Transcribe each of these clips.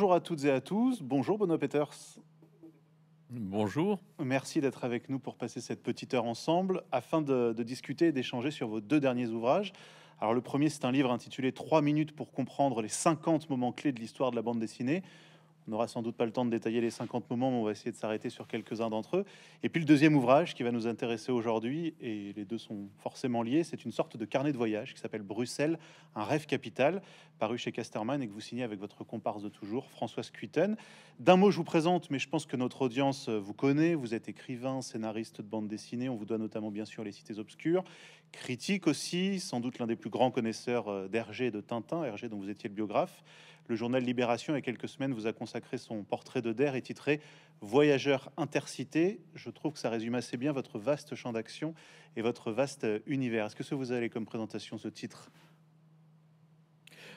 Bonjour à toutes et à tous. Bonjour Benoît Peters. Bonjour. Merci d'être avec nous pour passer cette petite heure ensemble afin de, discuter et d'échanger sur vos deux derniers ouvrages. Alors le premier, c'est un livre intitulé Trois minutes pour comprendre les 50 moments clés de l'histoire de la bande dessinée on n'aura sans doute pas le temps de détailler les 50 moments, mais on va essayer de s'arrêter sur quelques-uns d'entre eux. Et puis le deuxième ouvrage qui va nous intéresser aujourd'hui, et les deux sont forcément liés, c'est une sorte de carnet de voyage qui s'appelle Bruxelles, un rêve capital, paru chez Casterman et que vous signez avec votre comparse de toujours, Françoise Cuiten. D'un mot, je vous présente, mais je pense que notre audience vous connaît. Vous êtes écrivain, scénariste de bande dessinée. On vous doit notamment, bien sûr, Les Cités Obscures. Critique aussi, sans doute l'un des plus grands connaisseurs euh, d'Hergé et de Tintin, Hergé dont vous étiez le biographe. Le journal Libération, il y a quelques semaines, vous a consacré son portrait de Der et titré Voyageurs intercités. Je trouve que ça résume assez bien votre vaste champ d'action et votre vaste univers. Est-ce que ce vous allez comme présentation, ce titre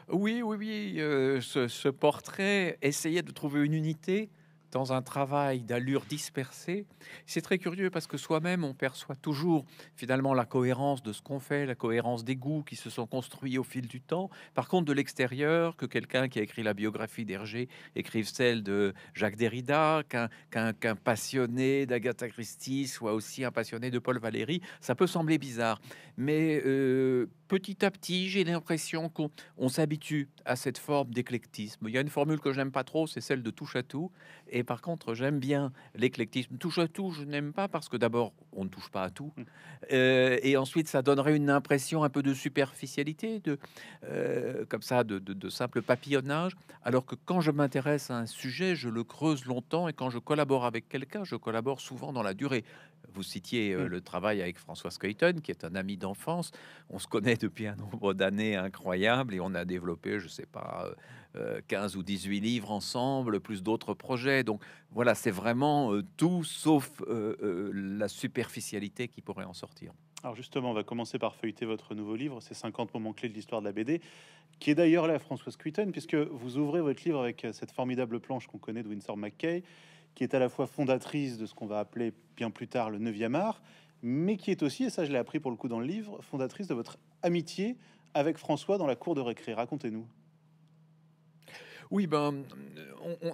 Oui, oui, oui. Euh, ce, ce, portrait essayait de trouver une unité dans un travail d'allure dispersée, c'est très curieux parce que soi-même, on perçoit toujours finalement la cohérence de ce qu'on fait, la cohérence des goûts qui se sont construits au fil du temps. Par contre, de l'extérieur, que quelqu'un qui a écrit la biographie d'Hergé écrive celle de Jacques Derrida, qu'un passionné d'Agatha Christie soit aussi un passionné de Paul Valéry, ça peut sembler bizarre. Mais euh, petit à petit, j'ai l'impression qu'on s'habitue à cette forme d'éclectisme. Il y a une formule que j'aime pas trop, c'est celle de touche à tout. Et par contre, j'aime bien l'éclectisme. Touche à tout, je n'aime pas parce que d'abord, on ne touche pas à tout. Hum. Euh, et ensuite, ça donnerait une impression un peu de superficialité, de euh, comme ça, de simple papillonnage. Alors que quand je m'intéresse à un sujet, je le creuse longtemps. Et quand je collabore avec quelqu'un, je collabore souvent dans la durée. Vous citiez euh, mm. le travail avec François Skeuten, qui est un ami d'enfance. On se connaît depuis un nombre d'années incroyable et on a développé, je sais pas, 15 euh, euh, ou 18 livres ensemble, plus d'autres projets. Donc voilà, c'est vraiment tout sauf la superficialité qui pourrait en sortir. Alors justement, on va commencer par feuilleter votre nouveau livre, ces 50 moments clés de l'histoire de la BD, qui est d'ailleurs là, François Skeuten, puisque vous ouvrez votre livre avec cette formidable planche qu'on connaît de Windsor McKay qui est à la fois fondatrice de ce qu'on va appeler bien plus tard le 9e art, mais qui est aussi, et ça je l'ai appris pour le coup dans le livre, fondatrice de votre amitié avec François dans la cour de récré. Racontez-nous. Oui, ben,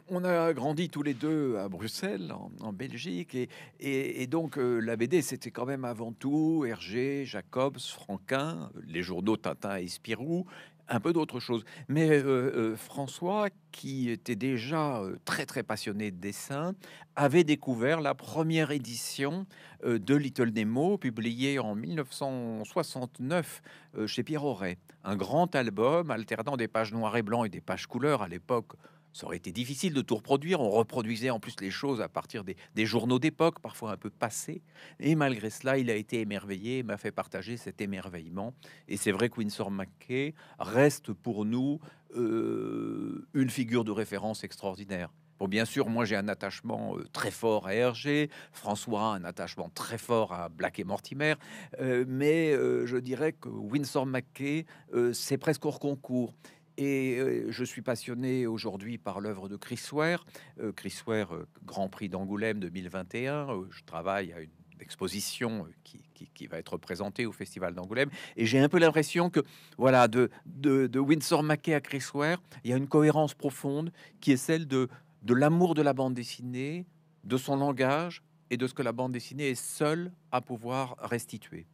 on, a grandi tous les deux à Bruxelles, en, Belgique, et, et, donc euh, la BD, c'était quand même avant tout Hergé, Jacobs, Franquin, les journaux Tintin et Spirou, un peu d'autre chose. Mais euh, euh, François, qui était déjà euh, très très passionné de dessin, avait découvert la première édition de Little Nemo, publiée en 1969 chez Pierre Auré. Un grand album alternant des pages noires et blancs et des pages couleurs à l'époque ça aurait été difficile de tout reproduire. On reproduisait en plus les choses à partir des, journaux d'époque, parfois un peu passés. Et malgré cela, il a été émerveillé, m'a fait partager cet émerveillement. Et c'est vrai que Winsor McKay reste pour nous euh, une figure de référence extraordinaire. Bon, bien sûr, moi j'ai un attachement euh, très fort à Hergé, François a un attachement très fort à Black et Mortimer, euh, mais je dirais que Winsor McKay, c'est presque hors concours. Et euh, je suis passionné aujourd'hui par l'œuvre de Chris Ware. Euh, Chris Ware, euh, Grand Prix d'Angoulême 2021. je travaille à une exposition qui, qui, va être présentée au Festival d'Angoulême. Et j'ai un peu l'impression que, voilà, de, de, de Windsor Mackey à Chris Ware, il y a une cohérence profonde qui est celle de, de l'amour de la bande dessinée, de son langage et de ce que la bande dessinée est seule à pouvoir restituer.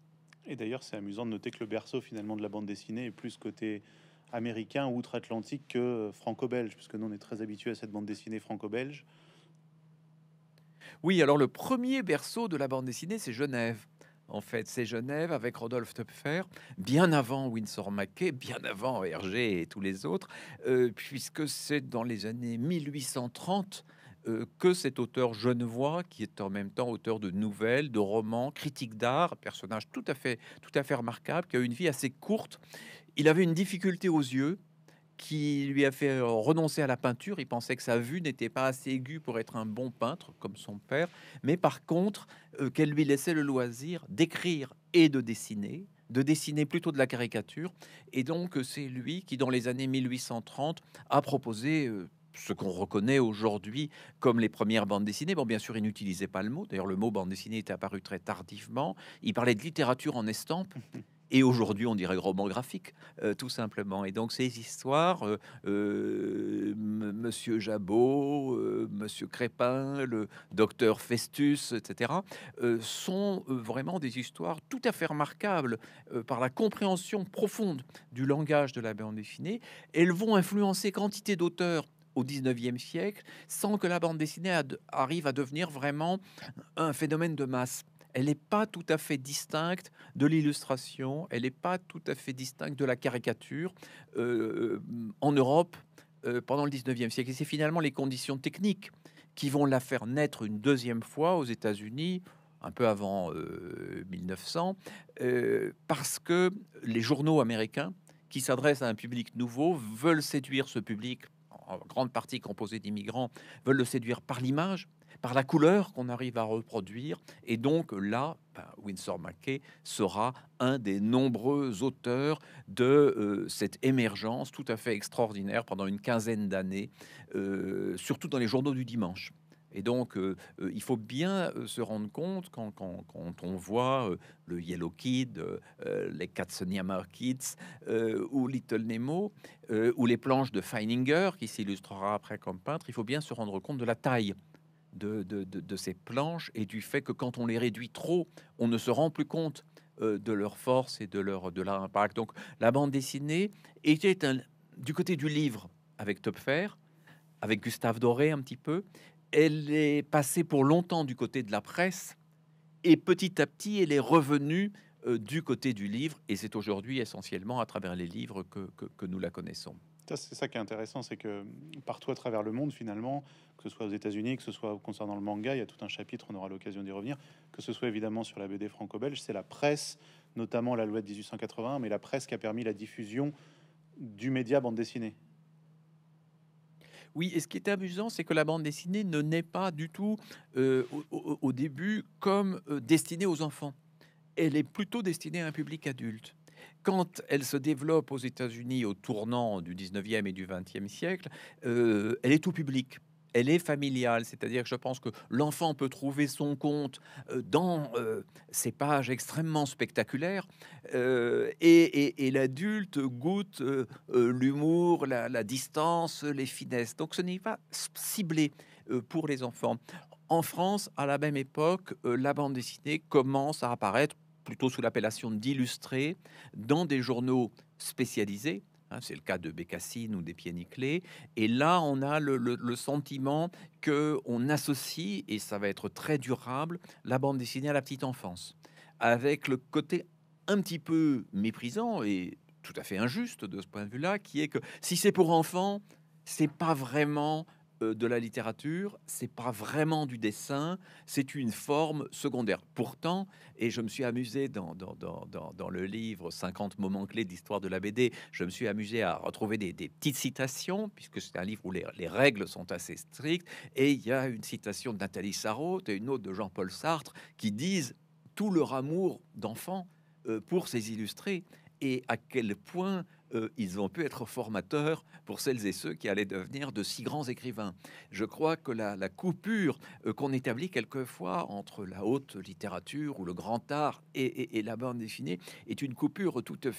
Et d'ailleurs, c'est amusant de noter que le berceau finalement de la bande dessinée est plus côté américain ou outre-Atlantique que euh, franco-belge, puisque nous on est très habitué à cette bande dessinée franco-belge. Oui, alors le premier berceau de la bande dessinée, c'est Genève. En fait, c'est Genève avec Rodolphe Topfer, bien avant Winsor Mackay, bien avant Hergé et tous les autres, euh, puisque c'est dans les années 1830 euh, que cet auteur genevois, qui est en même temps auteur de nouvelles, de romans, critique d'art, personnage tout à fait, tout à fait remarquable, qui a une vie assez courte il avait une difficulté aux yeux qui lui a fait euh, renoncer à la peinture. Il pensait que sa vue n'était pas assez aiguë pour être un bon peintre, comme son père, mais par contre, euh, qu'elle lui laissait le loisir d'écrire et de dessiner, de dessiner plutôt de la caricature. Et donc, euh, c'est lui qui, dans les années 1830, a proposé ce qu'on reconnaît aujourd'hui comme les premières bandes dessinées. Bon, bien sûr, il n'utilisait pas le mot. D'ailleurs, le mot bande dessinée était apparu très tardivement. Il parlait de littérature en estampe. et aujourd'hui, on dirait roman graphique, euh, tout simplement. Et donc, ces histoires, euh, euh, Monsieur Jabot, Monsieur Crépin, le docteur Festus, etc., sont vraiment des histoires tout à fait remarquables par la compréhension profonde du langage de la bande dessinée. Elles vont influencer quantité d'auteurs au 19e siècle sans que la bande dessinée arrive à devenir vraiment un phénomène de masse elle n'est pas tout à fait distincte de l'illustration, elle n'est pas tout à fait distincte de la caricature. Euh, euh, en Europe, euh, pendant le 19e siècle, et c'est finalement les conditions techniques qui vont la faire naître une deuxième fois aux États-Unis, un peu avant 1900, parce que les journaux américains qui s'adressent à un public nouveau veulent séduire ce public en grande partie composé d'immigrants, veulent le séduire par l'image, par la couleur qu'on arrive à reproduire. Et donc là, ben, Winsor Mackay sera un des nombreux auteurs de euh, cette émergence tout à fait extraordinaire pendant une quinzaine d'années, euh, surtout dans les journaux du dimanche. Et donc, euh, il faut bien se rendre compte quand, on voit le Yellow Kid, les Katzenjammer Kids ou Little Nemo, ou les planches de Feininger, qui s'illustrera après comme peintre, il faut bien se rendre compte de la taille de, de, ces planches et du fait que quand on les réduit trop, on ne se rend plus compte euh, de leur force et de leur, de impact. Donc la bande dessinée était du côté du livre avec Topfer, avec Gustave Doré un petit peu, elle est passée pour longtemps du côté de la presse et petit à petit elle est revenue euh, du côté du livre et c'est aujourd'hui essentiellement à travers les livres que nous la connaissons c'est ça qui est intéressant, c'est que partout à travers le monde, finalement, que ce soit aux États-Unis, que ce soit concernant le manga, il y a tout un chapitre, on aura l'occasion d'y revenir, que ce soit évidemment sur la BD franco-belge, c'est la presse, notamment la loi de 1881, mais la presse qui a permis la diffusion du média bande dessinée. Oui, et ce qui est amusant, c'est que la bande dessinée ne naît pas du tout euh, au, début comme euh, destinée aux enfants. Elle est plutôt destinée à un public adulte quand elle se développe aux États-Unis au tournant du 19e et du 20e siècle, euh, elle est tout public elle est familiale, c'est-à-dire que je pense que l'enfant peut trouver son compte euh, dans euh, ces pages extrêmement spectaculaires, et, l'adulte goûte l'humour, la, la, distance, les finesses. Donc ce n'est pas ciblé pour les enfants. En France, à la même époque, la bande dessinée commence à apparaître plutôt sous l'appellation d'illustrés, dans des journaux spécialisés, hein, c'est le cas de Bécassine ou des pieds Et là, on a le, sentiment que on associe, et ça va être très durable, la bande dessinée à la petite enfance, avec le côté un petit peu méprisant et tout à fait injuste de ce point de vue-là, qui est que si c'est pour enfants, c'est pas vraiment euh, de la littérature, c'est pas vraiment du dessin, c'est une forme secondaire. Pourtant, et je me suis amusé dans, dans, le livre 50 moments clés d'histoire de la BD, je me suis amusé à retrouver des, petites citations, puisque c'est un livre où les, règles sont assez strictes, et il y a une citation de Nathalie Sarraute et une autre de Jean-Paul Sartre qui disent tout leur amour d'enfant euh, pour ses illustrés et à quel point euh, ils ont pu être formateurs pour celles et ceux qui allaient devenir de si grands écrivains. Je crois que la, coupure euh, qu'on établit quelquefois entre la haute littérature ou le grand art et, la bande dessinée est une coupure tout tout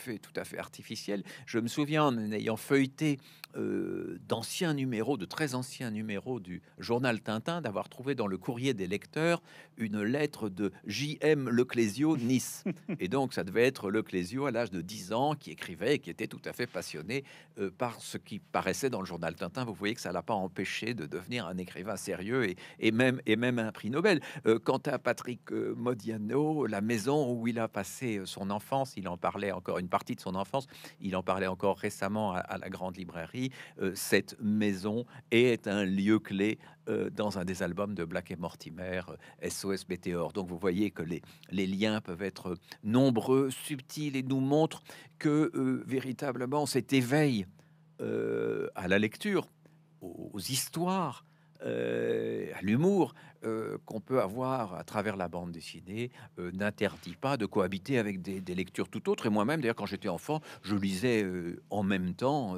à fait artificielle. Je me souviens en ayant feuilleté euh, d'anciens numéros, de très anciens numéros du journal Tintin, d'avoir trouvé dans le courrier des lecteurs une lettre de J.M. Leclésio Nice. Et donc, ça devait être Leclésio à l'âge de 10 ans qui écrivait et qui était tout à fait passionné euh, par ce qui paraissait dans le journal Tintin. Vous voyez que ça l'a pas empêché de devenir un écrivain sérieux et, même, un prix Nobel. Euh, quant à Patrick Modiano, la maison où il a passé son enfance, il en parlait encore une partie de son enfance, il en parlait encore récemment à la grande librairie. Euh, cette maison est un lieu clé euh, dans un des albums de Black et Mortimer, SOS euh, Météor. Donc vous voyez que les, les liens peuvent être nombreux, subtils et nous montrent que véritablement cet éveil à la lecture, aux histoires, euh, l'humour euh, qu'on peut avoir à travers la bande dessinée euh, n'interdit pas de cohabiter avec des, lectures tout autres. Et moi-même, d'ailleurs, quand j'étais enfant, je lisais en même temps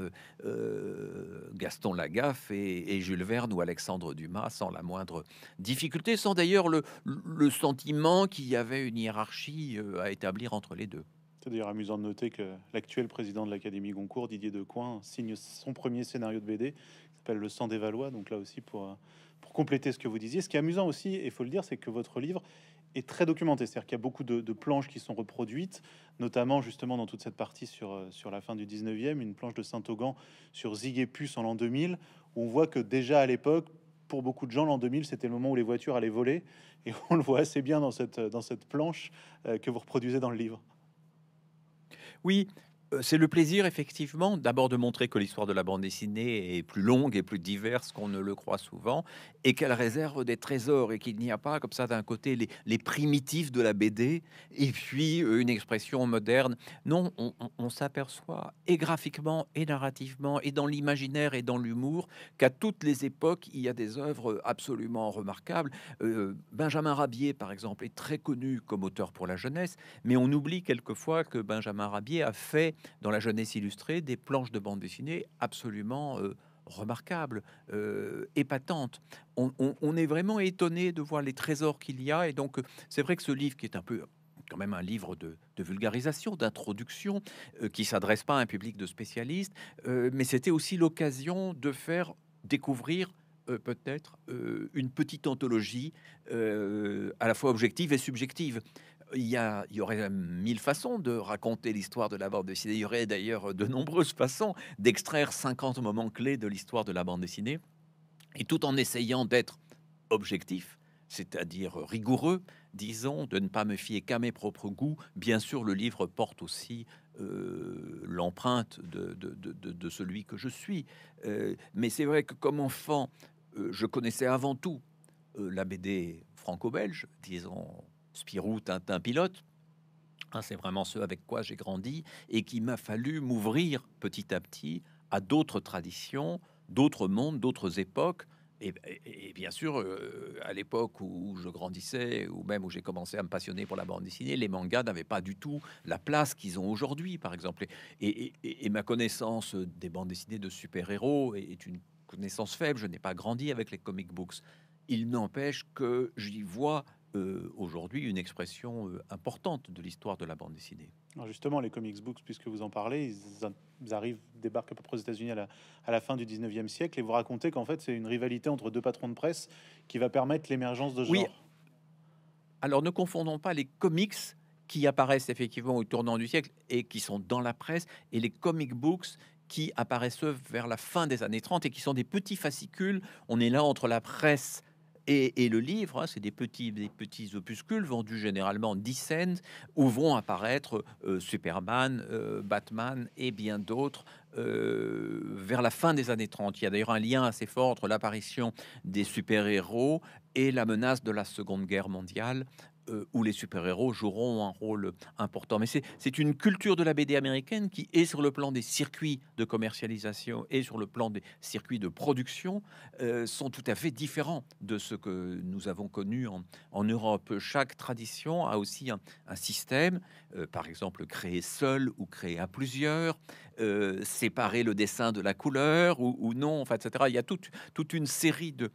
Gaston Lagaffe et, Jules Verne ou Alexandre Dumas sans la moindre difficulté, sans d'ailleurs le, sentiment qu'il y avait une hiérarchie à établir entre les deux. C'est d'ailleurs amusant de noter que l'actuel président de l'Académie Goncourt, Didier Decoin, signe son premier scénario de BD appelle Le sang des Valois. Donc là aussi, pour, euh, pour compléter ce que vous disiez. Ce qui est amusant aussi, et il faut le dire, c'est que votre livre est très documenté. C'est-à-dire qu'il y a beaucoup de, planches qui sont reproduites, notamment justement dans toute cette partie sur, euh, sur la fin du 19e, une planche de Saint-Augan sur Puce en l'an 2000, où on voit que déjà à l'époque, pour beaucoup de gens, l'an 2000, c'était le moment où les voitures allaient voler. Et on le voit assez bien dans cette, dans cette planche euh, que vous reproduisez dans le livre. Oui, c'est le plaisir, effectivement, d'abord de montrer que l'histoire de la bande dessinée est plus longue et plus diverse qu'on ne le croit souvent, et qu'elle réserve des trésors, et qu'il n'y a pas, comme ça, d'un côté, les, primitifs de la BD, et puis une expression moderne. Non, on, s'aperçoit, et graphiquement, et narrativement, et dans l'imaginaire, et dans l'humour, qu'à toutes les époques, il y a des œuvres absolument remarquables. Benjamin Rabier, par exemple, est très connu comme auteur pour la jeunesse, mais on oublie quelquefois que Benjamin Rabier a fait dans la jeunesse illustrée des planches de bande dessinée absolument euh, remarquables, euh, épatantes. On, est vraiment étonné de voir les trésors qu'il y a. Et donc, euh, c'est vrai que ce livre qui est un peu quand même un livre de, vulgarisation, d'introduction, qui euh, qui s'adresse pas à un public de spécialistes, mais c'était aussi l'occasion de faire découvrir peut-être une petite anthologie à la fois objective et subjective il y, a, il y aurait euh, mille façons de raconter l'histoire de la bande dessinée. Il y aurait d'ailleurs euh, de nombreuses façons d'extraire 50 moments clés de l'histoire de la bande dessinée. Et tout en essayant d'être objectif, c'est-à-dire rigoureux, disons, de ne pas me fier qu'à mes propres goûts. Bien sûr, le livre porte aussi euh, l'empreinte de, de, celui que je suis. mais c'est vrai que comme enfant, je connaissais avant tout la BD franco-belge, disons Spirou, Tintin, Pilote. Hein, c'est vraiment ce avec quoi j'ai grandi et qui m'a fallu m'ouvrir petit à petit à d'autres traditions, d'autres mondes, d'autres époques. Et, bien sûr, euh, à l'époque où, je grandissais, ou même où j'ai commencé à me passionner pour la bande dessinée, les mangas n'avaient pas du tout la place qu'ils ont aujourd'hui, par exemple. Et, et, ma connaissance des bandes dessinées de super-héros est une connaissance faible. Je n'ai pas grandi avec les comic books. Il n'empêche que j'y vois euh, aujourd'hui une expression euh, importante de l'histoire de la bande dessinée. Alors justement, les comics books, puisque vous en parlez, ils, arrivent, débarquent à peu près aux États-Unis à la, à la, fin du 19e siècle, et vous racontez qu'en fait, c'est une rivalité entre deux patrons de presse qui va permettre l'émergence de ce oui. Alors ne confondons pas les comics qui apparaissent effectivement au tournant du siècle et qui sont dans la presse, et les comic books qui apparaissent vers la fin des années 30 et qui sont des petits fascicules. On est là entre la presse et, le livre, hein, c'est des petits, petits opuscules vendus généralement 10 cents où vont apparaître euh, Superman, euh, Batman et bien d'autres euh, vers la fin des années 30. Il y a d'ailleurs un lien assez fort entre l'apparition des super-héros et la menace de la Seconde Guerre mondiale euh, où les super-héros joueront un rôle important. Mais c'est une culture de la BD américaine qui est sur le plan des circuits de commercialisation et sur le plan des circuits de production euh, sont tout à fait différents de ce que nous avons connu en, Europe. Chaque tradition a aussi un système euh, par exemple créer seul ou créer à plusieurs, euh, séparer le dessin de la couleur ou, non, enfin, etc. Il y a toute, une série de,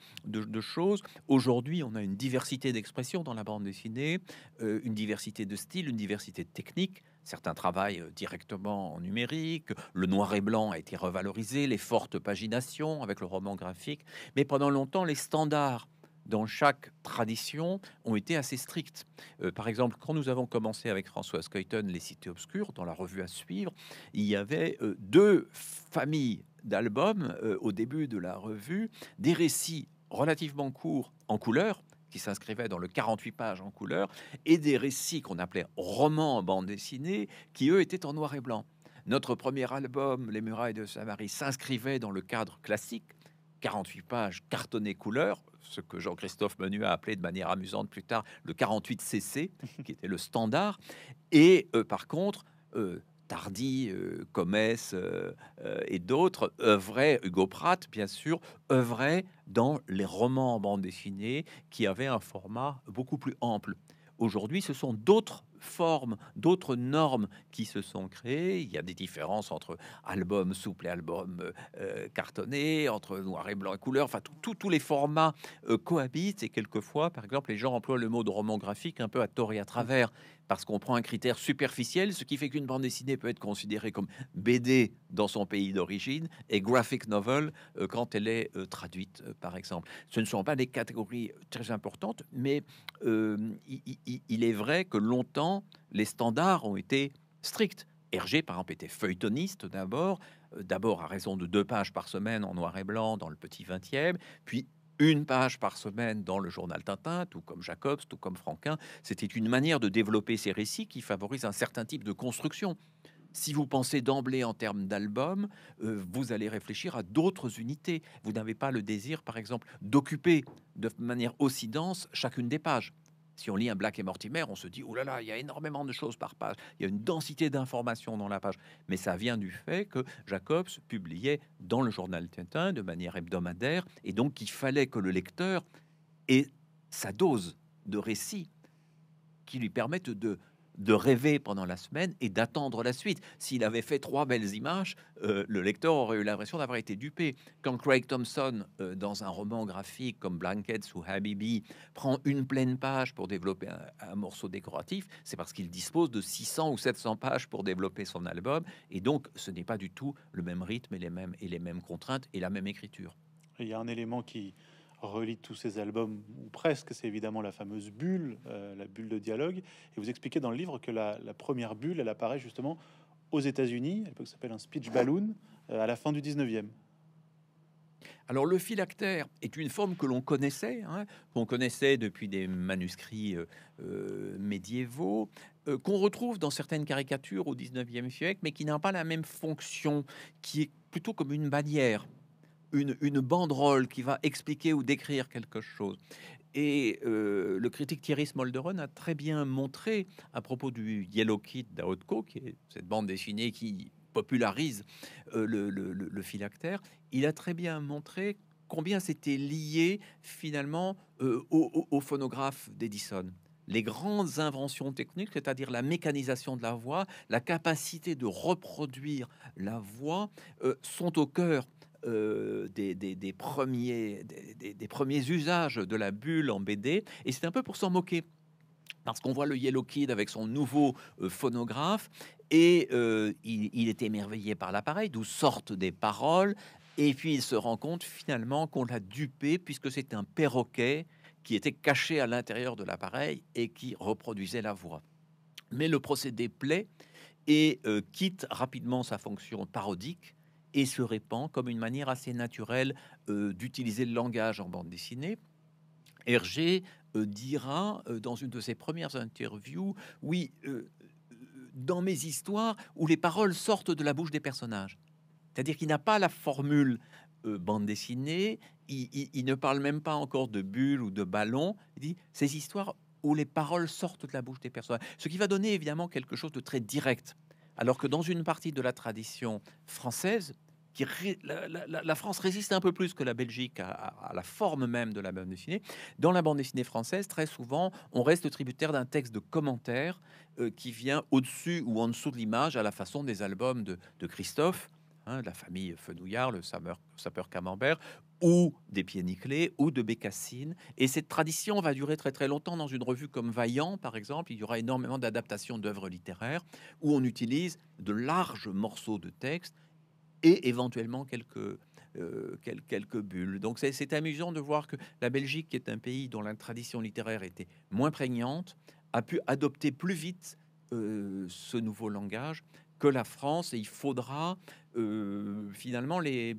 choses. Aujourd'hui, on a une diversité d'expressions dans la bande dessinée, euh, une diversité de styles, une diversité de techniques. Certains travaillent directement en numérique, le noir et blanc a été revalorisé, les fortes paginations avec le roman graphique, mais pendant longtemps, les standards dans chaque tradition ont été assez strictes. Euh, par exemple, quand nous avons commencé avec Françoise Coyton Les Cités Obscures, dans la revue à suivre, il y avait euh, deux familles d'albums euh, au début de la revue, des récits relativement courts en couleur, qui s'inscrivaient dans le 48 pages en couleur, et des récits qu'on appelait romans en bande dessinée, qui eux étaient en noir et blanc. Notre premier album, Les Murailles de Samarie, s'inscrivait dans le cadre classique, 48 pages cartonnées couleur, ce que Jean-Christophe Menu a appelé de manière amusante plus tard le 48cc, qui était le standard. Et euh, par contre, euh, Tardy, euh, et d'autres œuvraient, Hugo Pratt bien sûr, œuvraient dans les romans en bande dessinée qui avaient un format beaucoup plus ample. Aujourd'hui, ce sont d'autres formes, d'autres normes qui se sont créées. Il y a des différences entre albums souple et albums euh, euh, cartonnés, cartonné, entre noir et blanc et couleur. Enfin, tous les formats euh, cohabitent. Et quelquefois, par exemple, les gens emploient le mot de roman graphique un peu à tort et à travers parce qu'on prend un critère superficiel, ce qui fait qu'une bande dessinée peut être considérée comme BD dans son pays d'origine et graphic novel euh, quand elle est euh, traduite, euh, par exemple. Ce ne sont pas des catégories très importantes, mais il, est vrai que longtemps, les standards ont été stricts. Hergé, par exemple, était feuilletoniste d'abord, d'abord à raison de deux pages par semaine en noir et blanc dans le petit 20e, puis une page par semaine dans le journal Tintin, tout comme Jacobs, tout comme Franquin. C'était une manière de développer ces récits qui favorisent un certain type de construction. Si vous pensez d'emblée en termes d'album, euh, vous allez réfléchir à d'autres unités. Vous n'avez pas le désir, par exemple, d'occuper de manière aussi dense chacune des pages si on lit un Black et Mortimer, on se dit oh là là, il y a énormément de choses par page, il y a une densité d'informations dans la page. Mais ça vient du fait que Jacobs publiait dans le journal Tintin de manière hebdomadaire, et donc il fallait que le lecteur ait sa dose de récits qui lui permettent de de rêver pendant la semaine et d'attendre la suite. S'il avait fait trois belles images, euh, le lecteur aurait eu l'impression d'avoir été dupé. Quand Craig Thompson, euh, dans un roman graphique comme Blankets ou Habibi, prend une pleine page pour développer un, un morceau décoratif, c'est parce qu'il dispose de 600 ou 700 pages pour développer son album. Et donc, ce n'est pas du tout le même rythme et les mêmes, et les mêmes contraintes et la même écriture. Il y a un élément qui, relit tous ses albums, ou presque, c'est évidemment la fameuse bulle, euh, la bulle de dialogue. Et vous expliquez dans le livre que la, première bulle, elle apparaît justement aux États-Unis, elle peut s'appelle un speech ah. balloon, euh, à la fin du 19e. Alors le phylactère est une forme que l'on connaissait, hein, qu'on connaissait depuis des manuscrits euh, médiévaux, qu'on retrouve dans certaines caricatures au 19e siècle, mais qui n'a pas la même fonction, qui est plutôt comme une bannière une, une banderole qui va expliquer ou décrire quelque chose. Et euh, le critique Thierry Smolderon a très bien montré à propos du Yellow Kid d'Aotko, qui est cette bande dessinée qui popularise euh, le, le, phylactère, il a très bien montré combien c'était lié finalement euh, au, au, phonographe d'Edison. Les grandes inventions techniques, c'est-à-dire la mécanisation de la voix, la capacité de reproduire la voix, sont au cœur euh, des, premiers, usages de la bulle en BD, et c'est un peu pour s'en moquer. Parce qu'on voit le Yellow Kid avec son nouveau euh, phonographe, et euh, il, est émerveillé par l'appareil, d'où sortent des paroles, et puis il se rend compte finalement qu'on l'a dupé, puisque c'est un perroquet qui était caché à l'intérieur de l'appareil et qui reproduisait la voix. Mais le procédé plaît et quitte rapidement sa fonction parodique et se répand comme une manière assez naturelle euh, d'utiliser le langage en bande dessinée. Hergé euh, dira euh, dans une de ses premières interviews, oui, dans mes histoires où les paroles sortent de la bouche des personnages. C'est-à-dire qu'il n'a pas la formule bande dessinée, il, il, ne parle même pas encore de bulles ou de ballon, il dit ces histoires où les paroles sortent de la bouche des personnages, ce qui va donner évidemment quelque chose de très direct alors que dans une partie de la tradition française, la, France résiste un peu plus que la Belgique à, la forme même de la bande dessinée. Dans la bande dessinée française, très souvent, on reste tributaire d'un texte de commentaire euh, qui vient au-dessus ou en dessous de l'image, à la façon des albums de, Christophe, hein, de la famille Fenouillard, le sapeur Camembert, ou des pieds nickelés ou de bécassines. Et cette tradition va durer très très longtemps. Dans une revue comme Vaillant, par exemple, il y aura énormément d'adaptations d'œuvres littéraires où on utilise de larges morceaux de texte et éventuellement quelques, euh, quelques bulles. Donc c'est amusant de voir que la Belgique, qui est un pays dont la tradition littéraire était moins prégnante, a pu adopter plus vite euh, ce nouveau langage que la France. Et il faudra euh, finalement les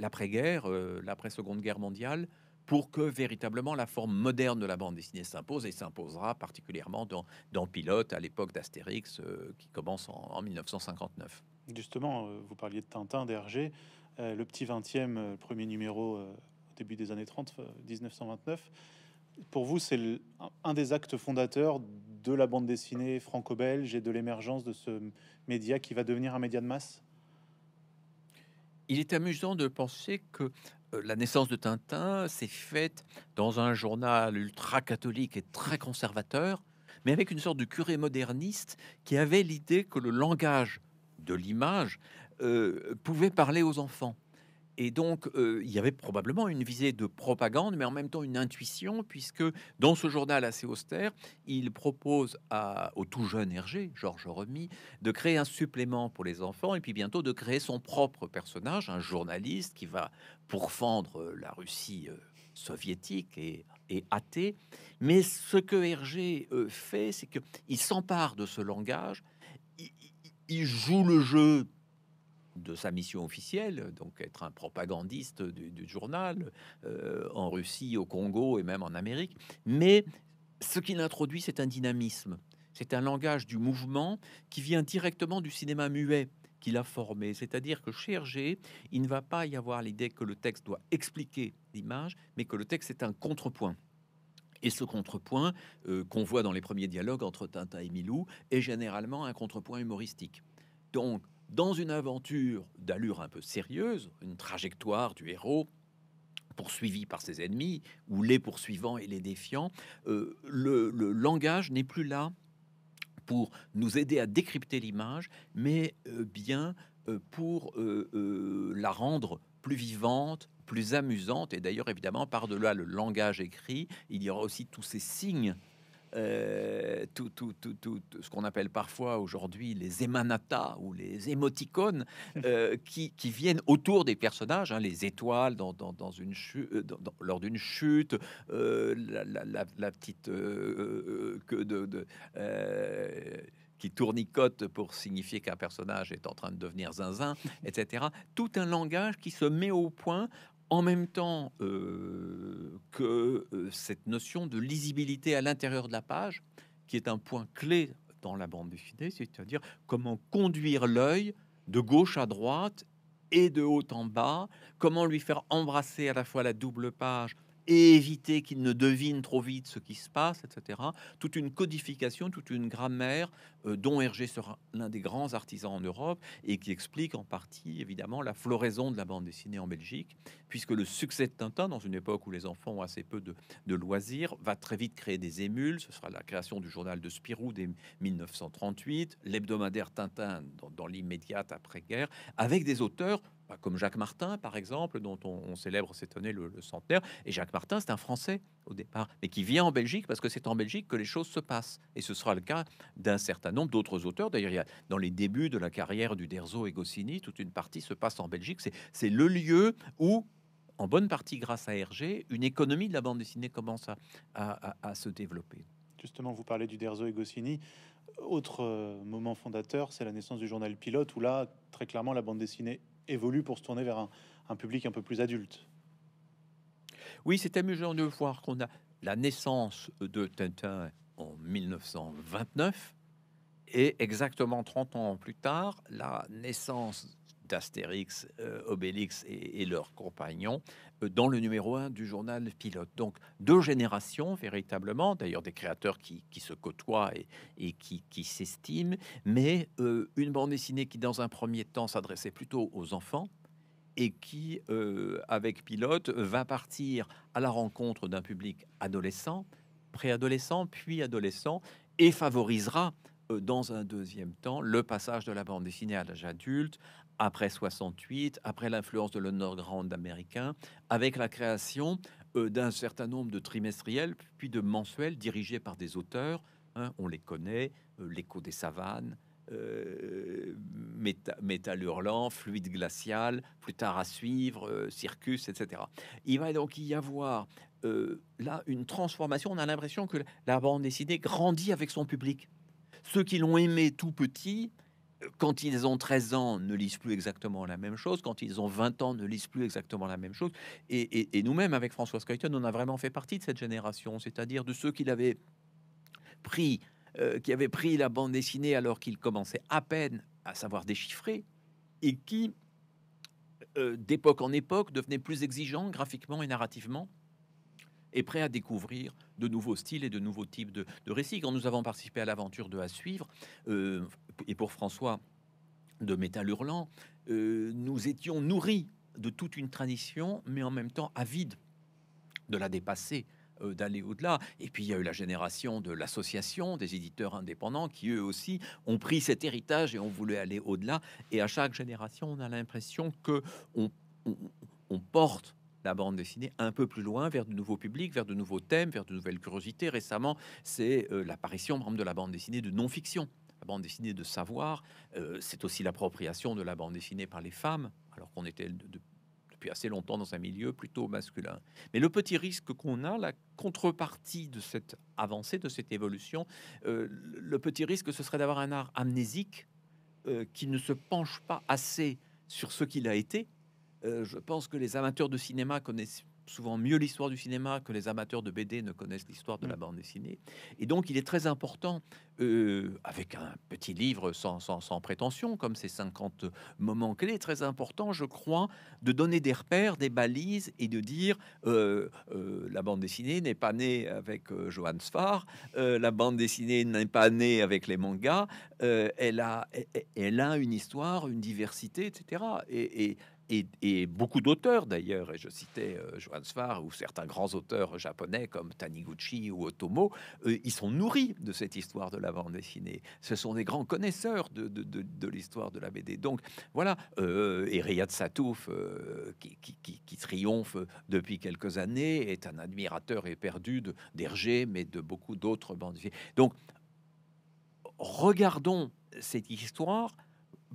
l'après-guerre, euh, l'après-seconde guerre mondiale, pour que véritablement la forme moderne de la bande dessinée s'impose et s'imposera particulièrement dans, dans Pilote à l'époque d'Astérix euh, qui commence en, 1959. Justement, euh, vous parliez de Tintin, d'Hergé, le petit 20e, premier numéro au début des années 30, 1929. Pour vous, c'est un des actes fondateurs de la bande dessinée franco-belge et de l'émergence de ce média qui va devenir un média de masse il est amusant de penser que euh, la naissance de Tintin s'est faite dans un journal ultra-catholique et très conservateur, mais avec une sorte de curé moderniste qui avait l'idée que le langage de l'image euh, pouvait parler aux enfants. Et donc, euh, il y avait probablement une visée de propagande, mais en même temps une intuition, puisque dans ce journal assez austère, il propose au tout jeune Hergé, Georges Remy, de créer un supplément pour les enfants, et puis bientôt de créer son propre personnage, un journaliste qui va pourfendre euh, la Russie. Euh, soviétique et, athée. Mais ce que Hergé fait, c'est qu'il s'empare de ce langage, il, il, joue le jeu de sa mission officielle, donc être un propagandiste du, journal euh, en Russie, au Congo et même en Amérique. Mais ce qu'il introduit, c'est un dynamisme. C'est un langage du mouvement qui vient directement du cinéma muet qu'il a formé. C'est-à-dire que chez Hergé, il ne va pas y avoir l'idée que le texte doit expliquer l'image, mais que le texte est un contrepoint. Et ce contrepoint euh, qu'on voit dans les premiers dialogues entre Tintin et Milou est généralement un contrepoint humoristique. Donc, dans une aventure d'allure un peu sérieuse, une trajectoire du héros poursuivi par ses ennemis ou les poursuivants et les défiants, euh, le, langage n'est plus là pour nous aider à décrypter l'image, mais euh, bien euh, pour la rendre plus vivante, plus amusante. Et d'ailleurs, évidemment, par-delà le langage écrit, il y aura aussi tous ces signes euh, tout, tout, tout, ce qu'on appelle parfois aujourd'hui les émanata ou les émoticônes euh, qui, viennent autour des personnages, hein, les étoiles euh, lors d'une chute, la, petite queue de... qui tournicote pour signifier qu'un personnage est en train de devenir zinzin, etc. Tout un langage qui se met au point en même temps euh, que euh, cette notion de lisibilité à l'intérieur de la page, qui est un point clé dans la bande dessinée, c'est-à-dire comment conduire l'œil de gauche à droite et de haut en bas, comment lui faire embrasser à la fois la double page, éviter qu'ils ne devinent trop vite ce qui se passe, etc. Toute une codification, toute une grammaire euh, dont Hergé sera l'un des grands artisans en Europe et qui explique en partie, évidemment, la floraison de la bande dessinée en Belgique, puisque le succès de Tintin, dans une époque où les enfants ont assez peu de, loisirs, va très vite créer des émules. Ce sera la création du journal de Spirou dès 1938, l'hebdomadaire Tintin dans, dans l'immédiate après-guerre, avec des auteurs bah, comme Jacques Martin, par exemple, dont on, célèbre cette année le, centenaire. Et Jacques Martin, c'est un Français au départ, mais qui vient en Belgique parce que c'est en Belgique que les choses se passent. Et ce sera le cas d'un certain nombre d'autres auteurs. D'ailleurs, il y a, dans les débuts de la carrière du Derzo et Goscinny, toute une partie se passe en Belgique. C'est le lieu où en bonne partie grâce à Hergé, une économie de la bande dessinée commence à, à se développer. Justement, vous parlez du Derzo et Goscinny. Autre euh, moment fondateur, c'est la naissance du journal Pilote, où là, très clairement, la bande dessinée évolue pour se tourner vers un, public un peu plus adulte. Oui, c'est amusant de voir qu'on a la naissance de Tintin en 1929 et exactement 30 ans plus tard, la naissance d'Astérix, euh, Obélix et, leurs compagnons dans le numéro un du journal pilote. Donc deux générations véritablement, d'ailleurs des créateurs qui, se côtoient et, qui, qui s'estiment, mais euh, une bande dessinée qui dans un premier temps s'adressait plutôt aux enfants et qui, euh, avec pilote, va partir à la rencontre d'un public adolescent, préadolescent, puis adolescent, et favorisera euh, dans un deuxième temps le passage de la bande dessinée à l'âge adulte après 68, après l'influence de grand américain, avec la création euh, d'un certain nombre de trimestriels, puis de mensuels dirigés par des auteurs. Hein, on les connaît, euh, l'écho des savanes, euh, métal hurlant, fluide glacial, plus tard à suivre, circus, etc. Il va donc y avoir là une transformation. On a l'impression que la bande dessinée grandit avec son public. Ceux qui l'ont aimé tout petit, quand ils ont 13 ans, ne lisent plus exactement la même chose. Quand ils ont 20 ans, ne lisent plus exactement la même chose. Et, nous-mêmes, avec François Skyton, on a vraiment fait partie de cette génération, c'est-à-dire de ceux qui pris, euh, qui avaient pris la bande dessinée alors qu'ils commençaient à peine à savoir déchiffrer et qui, euh, d'époque en époque, devenaient plus exigeants graphiquement et narrativement est prêt à découvrir de nouveaux styles et de nouveaux types de, de récits. Quand nous avons participé à l'aventure de À suivre, euh, et pour François de Métal Hurlant, euh, nous étions nourris de toute une tradition, mais en même temps avides de la dépasser, euh, d'aller au-delà. Et puis il y a eu la génération de l'association des éditeurs indépendants qui eux aussi ont pris cet héritage et ont voulu aller au-delà. Et à chaque génération, on a l'impression que on, on, on porte la bande dessinée un peu plus loin, vers de nouveaux publics, vers de nouveaux thèmes, vers de nouvelles curiosités. Récemment, c'est euh, l'apparition, de la bande dessinée de non-fiction, la bande dessinée de savoir. Euh, c'est aussi l'appropriation de la bande dessinée par les femmes, alors qu'on était depuis assez longtemps dans un milieu plutôt masculin. Mais le petit risque qu'on a, la contrepartie de cette avancée, de cette évolution, euh, le petit risque, ce serait d'avoir un art amnésique qui ne se penche pas assez sur ce qu'il a été, euh, je pense que les amateurs de cinéma connaissent souvent mieux l'histoire du cinéma que les amateurs de BD ne connaissent l'histoire de la mm. bande dessinée. Et donc, il est très important, euh, avec un petit livre sans, sans, prétention, comme ces 50 moments clés, très important, je crois, de donner des repères, des balises et de dire euh, la bande dessinée n'est pas née avec Johann Sfar, la bande dessinée n'est pas née avec les mangas, elle, a, elle, a une histoire, une diversité, etc. et et, beaucoup d'auteurs d'ailleurs, et je citais euh, Johann ou certains grands auteurs japonais comme Taniguchi ou Otomo, euh, ils sont nourris de cette histoire de la bande dessinée. Ce sont des grands connaisseurs de, l'histoire de la BD. Donc voilà, et euh, Riyad Satouf, euh, qui, qui, triomphe depuis quelques années, est un admirateur éperdu d'Hergé, mais de beaucoup d'autres bandes dessinées. Donc regardons cette histoire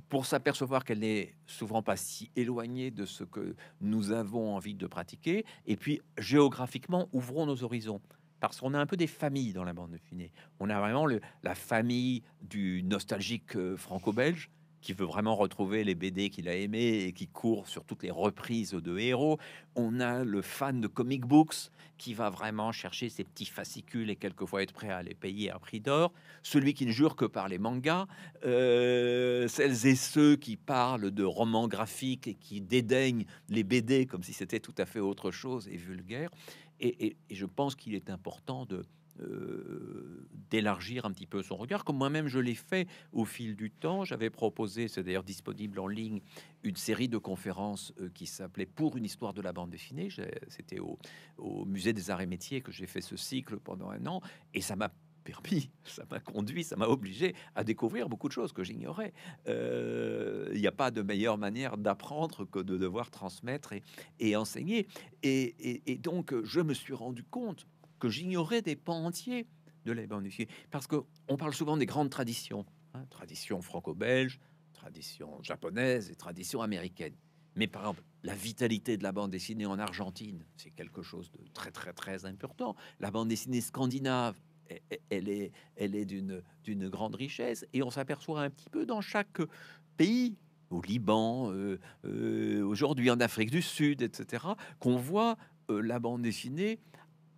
pour s'apercevoir qu'elle n'est souvent pas si éloignée de ce que nous avons envie de pratiquer. Et puis, géographiquement, ouvrons nos horizons. Parce qu'on a un peu des familles dans la bande dessinée. On a vraiment la famille du nostalgique euh, franco-belge, qui veut vraiment retrouver les BD qu'il a aimés et qui court sur toutes les reprises de héros. On a le fan de comic books qui va vraiment chercher ses petits fascicules et quelquefois être prêt à les payer à prix d'or. Celui qui ne jure que par les mangas. Euh, celles et ceux qui parlent de romans graphiques et qui dédaignent les BD comme si c'était tout à fait autre chose et vulgaire. et je pense qu'il est important de euh, d'élargir un petit peu son regard, comme moi-même je l'ai fait au fil du temps. J'avais proposé, c'est d'ailleurs disponible en ligne, une série de conférences euh, qui s'appelait Pour une histoire de la bande dessinée. C'était au, au, musée des arts et métiers que j'ai fait ce cycle pendant un an, et ça m'a permis, ça m'a conduit, ça m'a obligé à découvrir beaucoup de choses que j'ignorais. Euh, il n'y a pas de meilleure manière d'apprendre que de devoir transmettre et, enseigner. et, et donc, je me suis rendu compte que j'ignorais des pans entiers de la dessinée. Parce que on parle souvent des grandes traditions, hein, tradition franco-belge, tradition japonaise et tradition américaine. Mais par exemple, la vitalité de la bande dessinée en Argentine, c'est quelque chose de très très très important. La bande dessinée scandinave, e-, e-, elle est, elle est d'une, d'une grande richesse et on s'aperçoit un petit peu dans chaque pays, au Liban, euh, euh, aujourd'hui en Afrique du Sud, etc., qu'on voit euh, la bande dessinée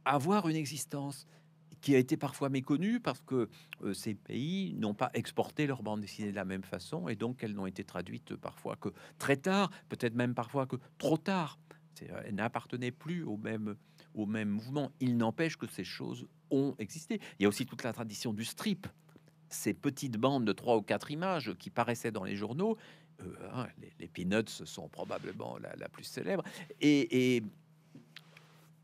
avoir une existence qui a été parfois méconnue parce que euh, ces pays n'ont pas exporté leurs bandes dessinées de la même façon et donc elles n'ont été traduites parfois que très tard, peut-être même parfois que trop tard. Euh, elles n'appartenaient plus au même, au même mouvement. Il n'empêche que ces choses ont existé. Il y a aussi toute la tradition du strip. Ces petites bandes de trois ou quatre images qui paraissaient dans les journaux, euh, hein, les, Peanuts sont probablement la, plus célèbre, et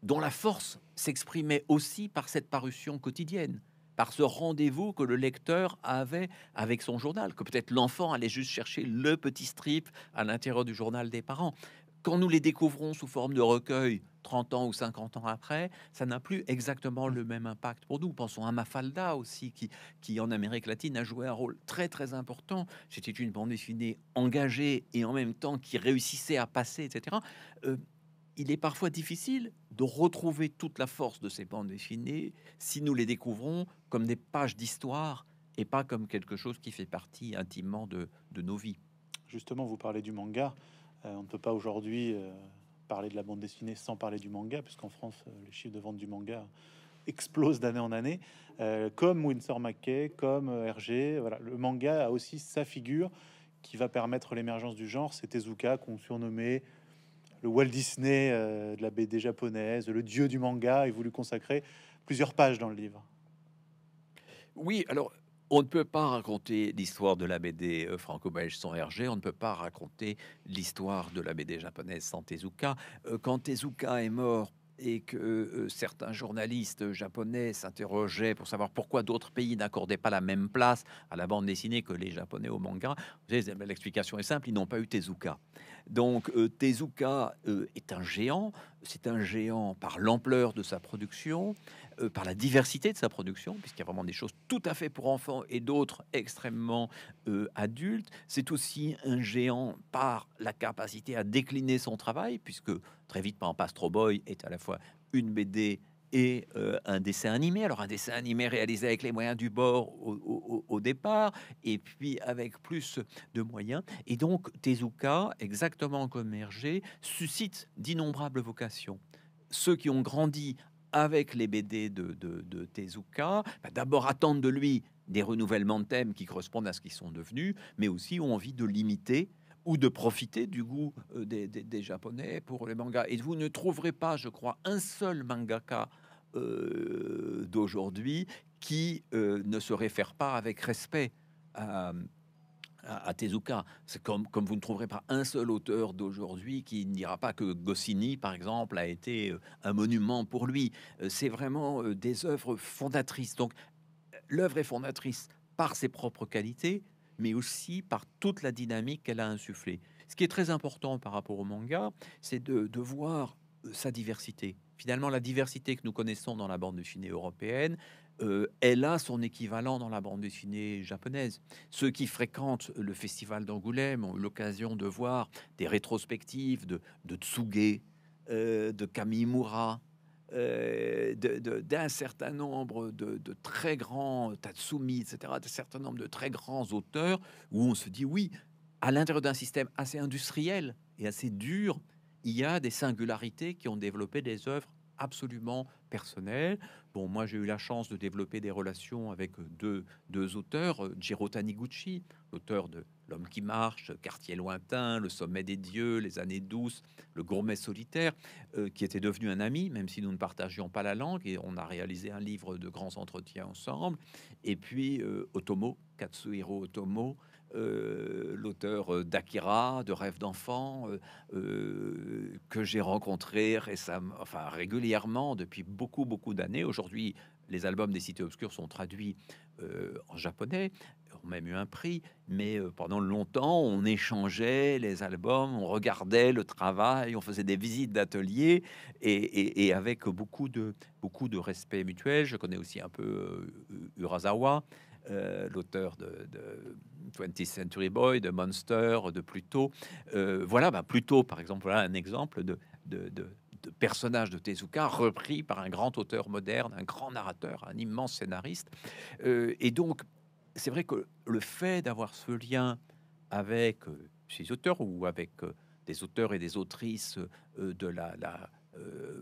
dont la force s'exprimait aussi par cette parution quotidienne, par ce rendez-vous que le lecteur avait avec son journal, que peut-être l'enfant allait juste chercher le petit strip à l'intérieur du journal des parents. Quand nous les découvrons sous forme de recueil 30 ans ou 50 ans après, ça n'a plus exactement le même impact pour nous. Pensons à Mafalda aussi, qui, en Amérique latine a joué un rôle très très important. C'était une bande dessinée engagée et en même temps qui réussissait à passer, etc il est parfois difficile de retrouver toute la force de ces bandes dessinées si nous les découvrons comme des pages d'histoire et pas comme quelque chose qui fait partie intimement de, nos vies. Justement, vous parlez du manga. Euh, on ne peut pas aujourd'hui euh, parler de la bande dessinée sans parler du manga, puisqu'en France, euh, les chiffres de vente du manga explosent d'année en année. comme Winsor McKay, comme Hergé, voilà, le manga a aussi sa figure qui va permettre l'émergence du genre. C'est Tezuka qu'on surnommait le Walt Disney euh, de la BD japonaise, le dieu du manga, et voulu consacrer plusieurs pages dans le livre. Oui, alors on ne peut pas raconter l'histoire de la BD euh, franco-belge sans Hergé, on ne peut pas raconter l'histoire de la BD japonaise sans Tezuka. Euh, quand Tezuka est mort et que euh, certains journalistes euh, japonais s'interrogeaient pour savoir pourquoi d'autres pays n'accordaient pas la même place à la bande dessinée que les japonais au manga, l'explication est simple, ils n'ont pas eu Tezuka. Donc euh, Tezuka est un géant, c'est un géant par l'ampleur de sa production, euh, par la diversité de sa production, puisqu'il y a vraiment des choses tout à fait pour enfants et d'autres extrêmement euh, adultes. C'est aussi un géant par la capacité à décliner son travail, puisque très vite, par Boy est à la fois une BD et euh, un dessin animé. Alors un dessin animé réalisé avec les moyens du bord au, départ, et puis avec plus de moyens. Et donc Tezuka, exactement comme Hergé, suscite d'innombrables vocations. Ceux qui ont grandi avec les BD de, Tezuka, bah, d'abord attendre de lui des renouvellements de thèmes qui correspondent à ce qu'ils sont devenus, mais aussi ont envie de limiter ou de profiter du goût euh, des, Japonais pour les mangas. Et vous ne trouverez pas, je crois, un seul mangaka euh, d'aujourd'hui qui euh, ne se réfère pas avec respect à, à, Tezuka. C'est comme, vous ne trouverez pas un seul auteur d'aujourd'hui qui ne dira pas que Goscinny, par exemple, a été euh, un monument pour lui. Euh, c'est vraiment euh, des œuvres fondatrices. Donc, l'œuvre est fondatrice par ses propres qualités, mais aussi par toute la dynamique qu'elle a insufflée. Ce qui est très important par rapport au manga, c'est de, de voir sa diversité. Finalement, la diversité que nous connaissons dans la bande dessinée européenne, elle euh, a son équivalent dans la bande dessinée japonaise. Ceux qui fréquentent le festival d'Angoulême ont eu l'occasion de voir des rétrospectives de, de Tsuge, euh, de Kamimura, euh, d'un certain nombre de, de, très grands Tatsumi, etc., d'un certain nombre de très grands auteurs, où on se dit oui, à l'intérieur d'un système assez industriel et assez dur, il y a des singularités qui ont développé des œuvres absolument personnel. Bon, moi j'ai eu la chance de développer des relations avec euh, deux, auteurs, Giro euh, Taniguchi, l'auteur de L'homme qui marche, Quartier lointain, Le sommet des dieux, Les années douces, Le gourmet solitaire, euh, qui était devenu un ami, même si nous ne partagions pas la langue, et on a réalisé un livre de grands entretiens ensemble. Et puis Otomo, Katsuhiro Otomo, euh, l'auteur euh, d'Akira, de Rêves d'enfant, euh, que j'ai rencontré récemment, enfin régulièrement depuis beaucoup, beaucoup d'années. Aujourd'hui, les albums des Cités Obscures sont traduits en japonais, ont même eu un prix, mais pendant longtemps, on échangeait les albums, on regardait le travail, on faisait des visites d'ateliers et, et, avec beaucoup de, beaucoup de respect mutuel. Je connais aussi un peu Urasawa. Euh, l'auteur de, 20th Century Boy, de Monster, de Pluto. Euh, voilà, bah Pluto, par exemple, un exemple de, de, de, de personnage de Tezuka repris par un grand auteur moderne, un grand narrateur, un immense scénariste. Euh, et donc, c'est vrai que le fait d'avoir ce lien avec ces auteurs ou avec des auteurs et des autrices de la, la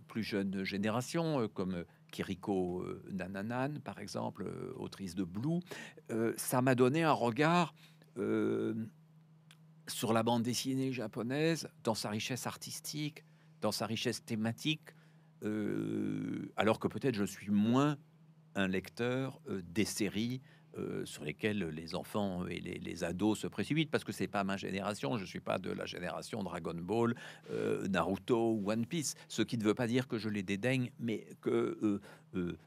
plus jeune génération, comme Kiriko euh, Nananan, par exemple, euh, autrice de Blue, euh, ça m'a donné un regard sur la bande dessinée japonaise, dans sa richesse artistique, dans sa richesse thématique, alors que peut-être je suis moins un lecteur des séries euh, sur lesquels les enfants et les, ados se précipitent parce que c'est pas ma génération. Je suis pas de la génération Dragon Ball, euh, Naruto Naruto, One Piece. Ce qui ne veut pas dire que je les dédaigne, mais que euh,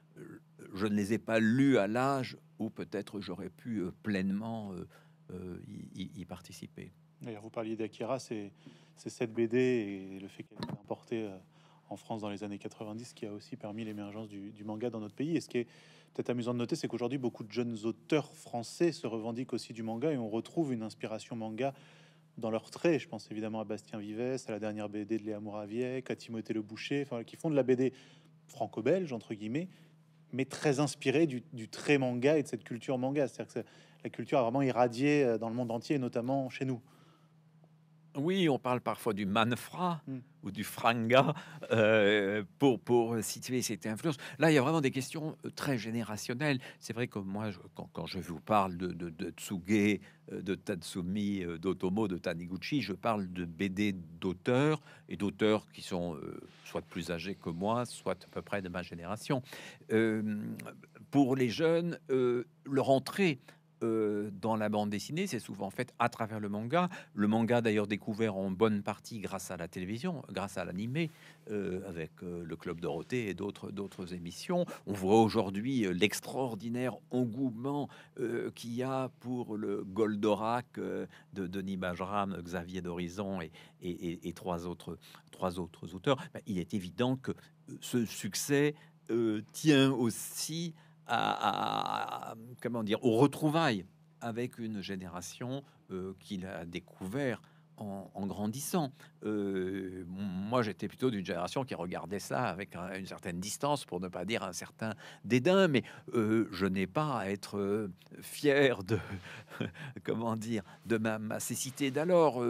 je ne les ai pas lus à l'âge où peut-être j'aurais pu pleinement y, participer. D'ailleurs, vous parliez d'Akira, c'est cette BD et le fait qu'elle ait été importée en France dans les années 90 qui a aussi permis l'émergence du, du, manga dans notre pays. est ce qui est peut-être amusant de noter, c'est qu'aujourd'hui, beaucoup de jeunes auteurs français se revendiquent aussi du manga et on retrouve une inspiration manga dans leurs traits. Je pense évidemment à Bastien Vives, à la dernière BD de Léa Mouraviec, à Timothée Le Boucher, enfin, qui font de la BD franco-belge, entre guillemets, mais très inspirée du, du, trait manga et de cette culture manga. C'est-à-dire que la culture a vraiment irradié euh, dans le monde entier, notamment chez nous. Oui, on parle parfois du manfra hmm. ou du franga euh, pour, pour situer cette influence. Là, il y a vraiment des questions euh, très générationnelles. C'est vrai que moi, quand, je vous parle de, de, de Tsuge, euh, de Tatsumi, d'Otomo, de Taniguchi, je parle de BD d'auteurs et d'auteurs qui sont soit plus âgés que moi, soit à peu près de ma génération. pour les jeunes, leur entrée euh, dans la bande dessinée, c'est souvent fait à travers le manga. Le manga d'ailleurs découvert en bonne partie grâce à la télévision, grâce à l'animé, euh, avec euh, le Club Dorothée et d'autres d'autres émissions. On voit aujourd'hui l'extraordinaire engouement qu'il y a pour le Goldorak de Denis Bajram, Xavier d'Horizon et, trois autres trois autres auteurs. Ben, il est évident que ce succès tient aussi à, comment dire, au retrouvailles avec une génération euh, qu'il a découvert en, grandissant. Euh, moi, j'étais plutôt d'une génération qui regardait ça avec une certaine distance, pour ne pas dire un certain dédain, mais euh, je n'ai pas à être fier de, comment dire, de ma, ma cécité d'alors.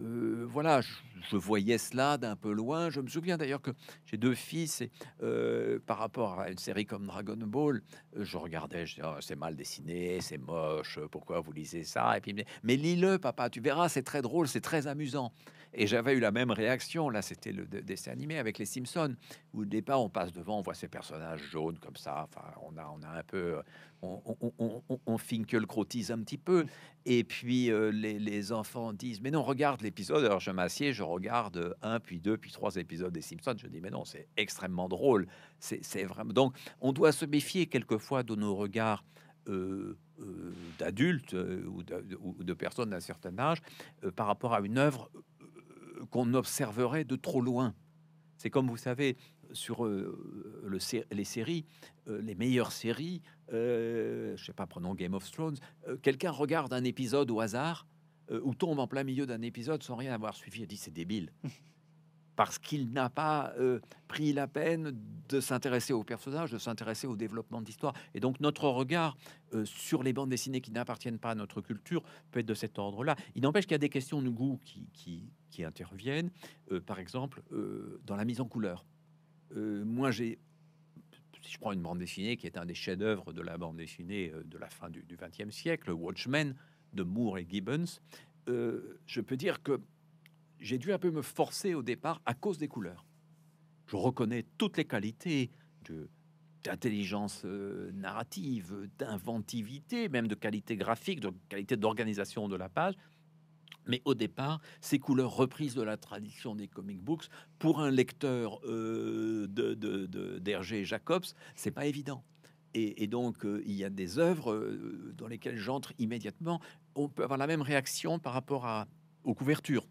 Euh, voilà, je, voyais cela d'un peu loin. Je me souviens d'ailleurs que j'ai deux fils et euh, par rapport à une série comme Dragon Ball, euh, je regardais, je ah, c'est mal dessiné, c'est moche, pourquoi vous lisez ça Et puis, mais lis-le, papa, tu verras, c'est très drôle, c'est très amusant. Et j'avais eu la même réaction. Là, c'était le dessin animé avec les Simpsons, où au départ, on passe devant, on voit ces personnages jaunes comme ça. Enfin, on a, on a un peu, euh, on, on, on, le crottise un petit peu. Et puis, euh, les, enfants disent, mais non, regarde l'épisode. Alors, je m'assieds, je regarde un, puis deux, puis trois épisodes des Simpsons. Je dis, mais non, c'est extrêmement drôle. C'est vraiment. Donc, on doit se méfier quelquefois de nos regards. Euh, d'adultes ou, ou, de personnes d'un certain âge par rapport à une œuvre qu'on observerait de trop loin. C'est comme vous savez, sur euh, les séries, euh, les meilleures séries, euh, je sais pas, prenons Game of Thrones, quelqu'un regarde un épisode au hasard ou tombe en plein milieu d'un épisode sans rien avoir suivi et dit c'est débile. Parce qu'il n'a pas pris la peine de s'intéresser aux personnages, de s'intéresser au développement de l'histoire. Et donc notre regard sur les bandes dessinées qui n'appartiennent pas à notre culture peut être de cet ordre-là. Il n'empêche qu'il y a des questions de goût qui, qui interviennent, euh, par exemple, euh, dans la mise en couleur. Euh, moi, j'ai, si je prends une bande dessinée qui est un des chefs-d'œuvre de la bande dessinée de la fin du XXe siècle, Watchmen de Moore et Gibbons, je peux dire que j'ai dû un peu me forcer au départ à cause des couleurs. Je reconnais toutes les qualités de, d'intelligence narrative, d'inventivité, même de qualité graphique, de qualité d'organisation de la page, mais au départ, ces couleurs reprises de la tradition des comic books, pour un lecteur euh, de, d'Hergé Jacobs, Jacobs, c'est pas évident. Et, donc, euh, il y a des œuvres euh, dans lesquelles j'entre immédiatement. On peut avoir la même réaction par rapport à, aux couvertures.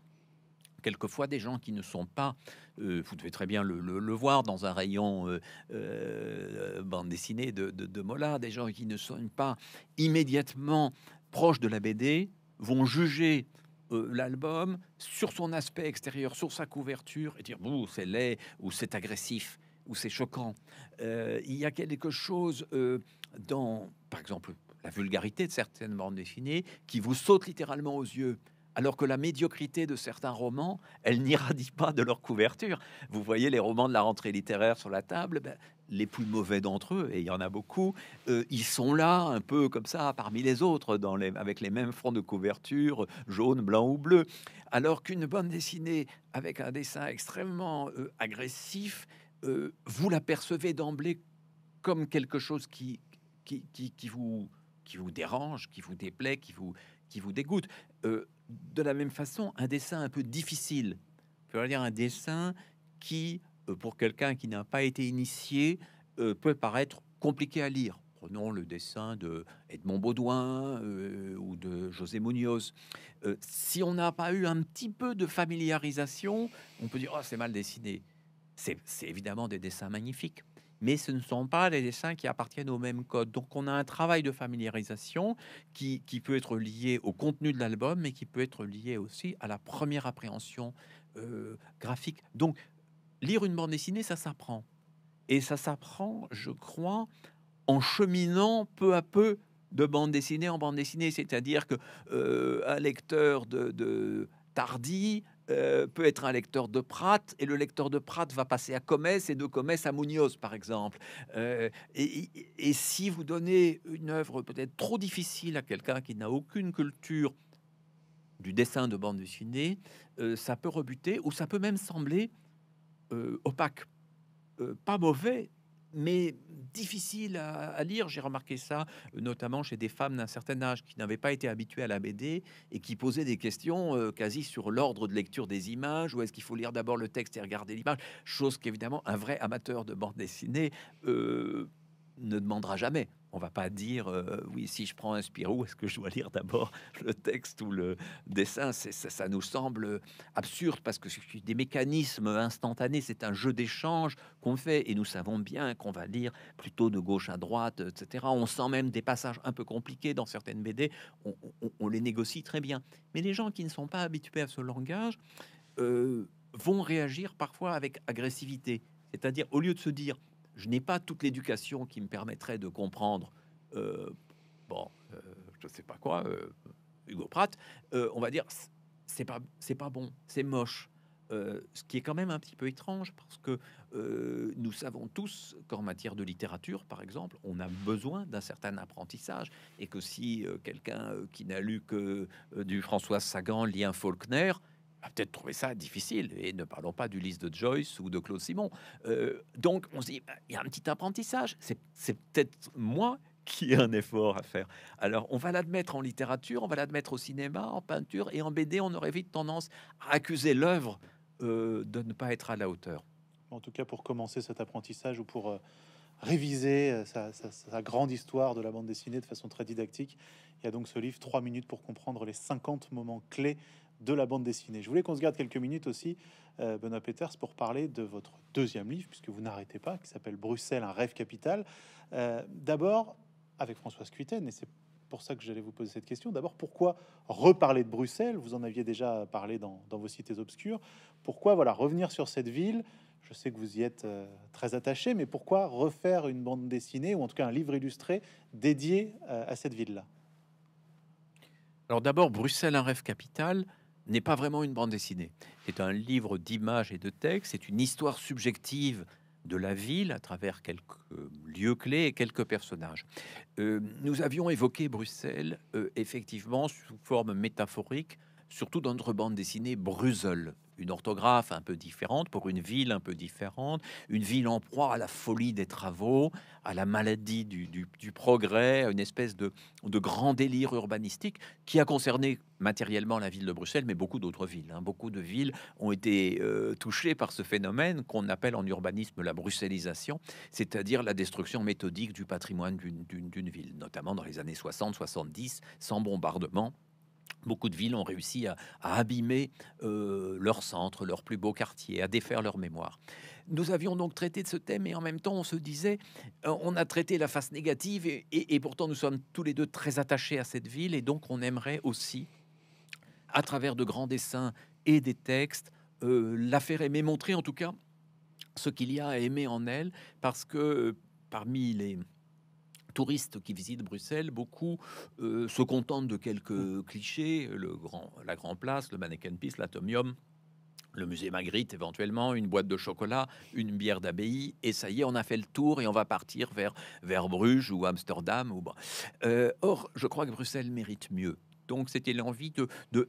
Quelquefois, des gens qui ne sont pas, vous devez très bien le, voir dans un rayon bande dessinée de, de Mola, des gens qui ne sont pas immédiatement proches de la BD vont juger euh, l'album, sur son aspect extérieur, sur sa couverture, et dire bouh, c'est laid, ou c'est agressif, ou c'est choquant. Euh, il y a quelque chose euh, dans, par exemple, la vulgarité de certaines bandes dessinées qui vous saute littéralement aux yeux alors que la médiocrité de certains romans, elle n'irradie pas de leur couverture. Vous voyez les romans de la rentrée littéraire sur la table, ben, les plus mauvais d'entre eux, et il y en a beaucoup, euh, ils sont là un peu comme ça parmi les autres, avec les mêmes fronts de couverture, jaune, blanc ou bleu. Alors qu'une bande dessinée avec un dessin extrêmement euh, agressif, euh, vous l'apercevez d'emblée comme quelque chose qui, vous, qui vous dérange, qui vous déplaît, qui vous, qui vous dégoûte de la même façon, un dessin un peu difficile. dire un dessin qui, euh, pour quelqu'un qui n'a pas été initié, euh, peut paraître compliqué à lire. Prenons le dessin de Edmond Baudouin euh, ou de José Munoz. si on n'a pas eu un petit peu de familiarisation, on peut dire oh, c'est mal dessiné. C'est évidemment des dessins magnifiques mais ce ne sont pas les dessins qui appartiennent au même code. Donc on a un travail de familiarisation qui, peut être lié au contenu de l'album, mais qui peut être lié aussi à la première appréhension euh, graphique. Donc lire une bande dessinée, ça s'apprend. Et ça s'apprend, je crois, en cheminant peu à peu de bande dessinée en bande dessinée. C'est-à-dire que euh, un lecteur de, de euh, peut être un lecteur de Pratt, et le lecteur de Pratt va passer à Comès, et de Comès à Munoz, par exemple. Euh, et, si vous donnez une œuvre peut-être trop difficile à quelqu'un qui n'a aucune culture du dessin de bande dessinée, euh, ça peut rebuter, ou ça peut même sembler opaque. pas mauvais, mais difficile à, lire. J'ai remarqué ça, notamment chez des femmes d'un certain âge qui n'avaient pas été habituées à la BD et qui posaient des questions euh, quasi sur l'ordre de lecture des images, ou est-ce qu'il faut lire d'abord le texte et regarder l'image, chose qu'évidemment un vrai amateur de bande dessinée euh, ne demandera jamais on va pas dire euh, oui si je prends un Spirou est-ce que je dois lire d'abord le texte ou le dessin c'est ça, nous semble absurde parce que c'est des mécanismes instantanés c'est un jeu d'échange qu'on fait et nous savons bien qu'on va lire plutôt de gauche à droite etc on sent même des passages un peu compliqués dans certaines BD on, les négocie très bien mais les gens qui ne sont pas habitués à ce langage euh, vont réagir parfois avec agressivité c'est-à-dire au lieu de se dire je n'ai pas toute l'éducation qui me permettrait de comprendre, euh, bon, je euh, je sais pas quoi, euh, Hugo Pratt, on va dire, c'est pas, c'est pas bon, c'est moche. ce qui est quand même un petit peu étrange parce que nous savons tous qu'en matière de littérature, par exemple, on a besoin d'un certain apprentissage et que si quelqu'un qui n'a lu que du François Sagan lit un Faulkner, va peut-être trouver ça difficile. Et ne parlons pas du liste de Joyce ou de Claude Simon. Euh, donc, on se dit, bah, il y a un petit apprentissage. C'est peut-être moi qui ai un effort à faire. Alors, on va l'admettre en littérature, on va l'admettre au cinéma, en peinture et en BD. On aurait vite tendance à accuser l'œuvre euh, de ne pas être à la hauteur. En tout cas, pour commencer cet apprentissage ou pour euh, réviser sa, sa grande histoire de la bande dessinée de façon très didactique, il y a donc ce livre 3 minutes pour comprendre les 50 moments clés de la bande dessinée. Je voulais qu'on se garde quelques minutes aussi, euh, Benoît Peters, pour parler de votre deuxième livre, puisque vous n'arrêtez pas, qui s'appelle Bruxelles, un rêve capital. Euh, d'abord, avec Françoise Cuiten, et c'est pour ça que j'allais vous poser cette question. D'abord, pourquoi reparler de Bruxelles Vous en aviez déjà parlé dans, vos cités obscures. Pourquoi voilà revenir sur cette ville Je sais que vous y êtes euh, très attaché, mais pourquoi refaire une bande dessinée ou en tout cas un livre illustré dédié à cette ville-là Alors d'abord, Bruxelles, un rêve capital n'est pas vraiment une bande dessinée. C'est un livre d'images et de textes, c'est une histoire subjective de la ville à travers quelques lieux clés et quelques personnages. Euh, nous avions évoqué Bruxelles, euh, effectivement, sous forme métaphorique, surtout dans notre bande dessinée Bruxelles. Une orthographe un peu différente pour une ville un peu différente, une ville en proie à la folie des travaux, à la maladie du, du, progrès, une espèce de, de, grand délire urbanistique qui a concerné matériellement la ville de Bruxelles, mais beaucoup d'autres villes. Hein. Beaucoup de villes ont été euh, touchées par ce phénomène qu'on appelle en urbanisme la bruxellisation, c'est-à-dire la destruction méthodique du patrimoine d'une ville, notamment dans les années 60-70, sans bombardement Beaucoup de villes ont réussi à, abîmer euh, leur centre, leur plus beau quartier, à défaire leur mémoire. Nous avions donc traité de ce thème et en même temps on se disait, euh, on a traité la face négative et, pourtant nous sommes tous les deux très attachés à cette ville et donc on aimerait aussi, à travers de grands dessins et des textes, euh, la faire aimer, montrer en tout cas ce qu'il y a à aimer en elle, parce que euh, parmi les touristes qui visitent Bruxelles, beaucoup euh, se contentent de quelques clichés, le grand, la Grand Place, le Mannequin Pis, l'Atomium, le musée Magritte éventuellement, une boîte de chocolat, une bière d'abbaye, et ça y est, on a fait le tour et on va partir vers, vers Bruges ou Amsterdam. Ou... Euh, or, je crois que Bruxelles mérite mieux. Donc c'était l'envie de, de,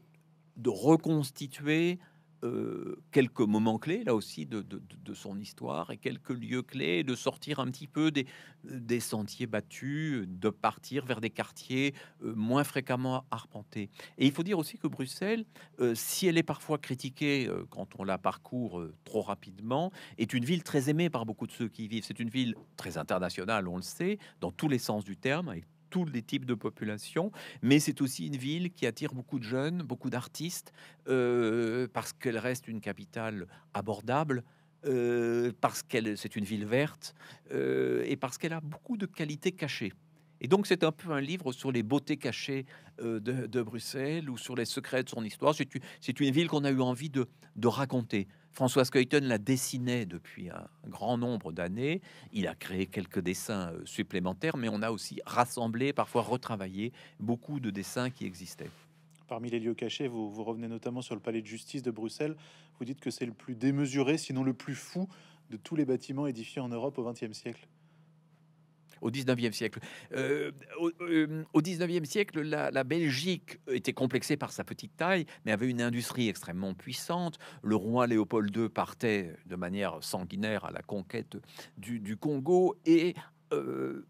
de reconstituer euh, quelques moments clés, là aussi, de, son histoire et quelques lieux clés, de sortir un petit peu des, des sentiers battus, de partir vers des quartiers euh, moins fréquemment arpentés. Et il faut dire aussi que Bruxelles, euh, si elle est parfois critiquée quand on la parcourt trop rapidement, est une ville très aimée par beaucoup de ceux qui y vivent. C'est une ville très internationale, on le sait, dans tous les sens du terme, avec tous les types de population, mais c'est aussi une ville qui attire beaucoup de jeunes, beaucoup d'artistes, euh, parce qu'elle reste une capitale abordable. Euh, parce qu'elle c'est une ville verte euh, et parce qu'elle a beaucoup de qualités cachées. Et donc, c'est un peu un livre sur les beautés cachées euh, de, Bruxelles ou sur les secrets de son histoire. C'est une ville qu'on a eu envie de, raconter. François Skeuten la dessinait depuis un grand nombre d'années. Il a créé quelques dessins euh, supplémentaires, mais on a aussi rassemblé, parfois retravaillé, beaucoup de dessins qui existaient. Parmi les lieux cachés, vous, vous revenez notamment sur le palais de justice de Bruxelles. Vous dites que c'est le plus démesuré, sinon le plus fou, de tous les bâtiments édifiés en Europe au XXe siècle au 19e siècle. Euh, au, 19e euh, siècle, la, Belgique était complexée par sa petite taille, mais avait une industrie extrêmement puissante. Le roi Léopold II partait de manière sanguinaire à la conquête du, Congo et euh,